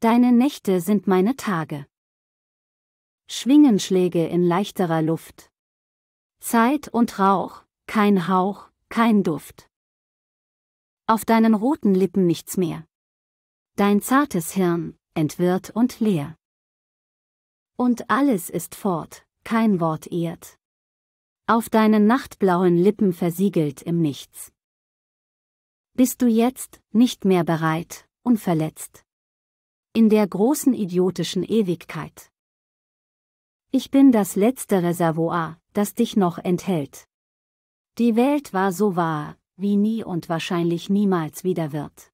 Deine Nächte sind meine Tage. Schwingenschläge in leichterer Luft. Zeit und Rauch, kein Hauch, kein Duft. Auf deinen roten Lippen nichts mehr. Dein zartes Hirn, entwirrt und leer. Und alles ist fort, kein Wort ehrt. Auf deinen nachtblauen Lippen versiegelt im Nichts. Bist du jetzt nicht mehr bereit, unverletzt? in der großen idiotischen Ewigkeit. Ich bin das letzte Reservoir, das dich noch enthält. Die Welt war so wahr, wie nie und wahrscheinlich niemals wieder wird.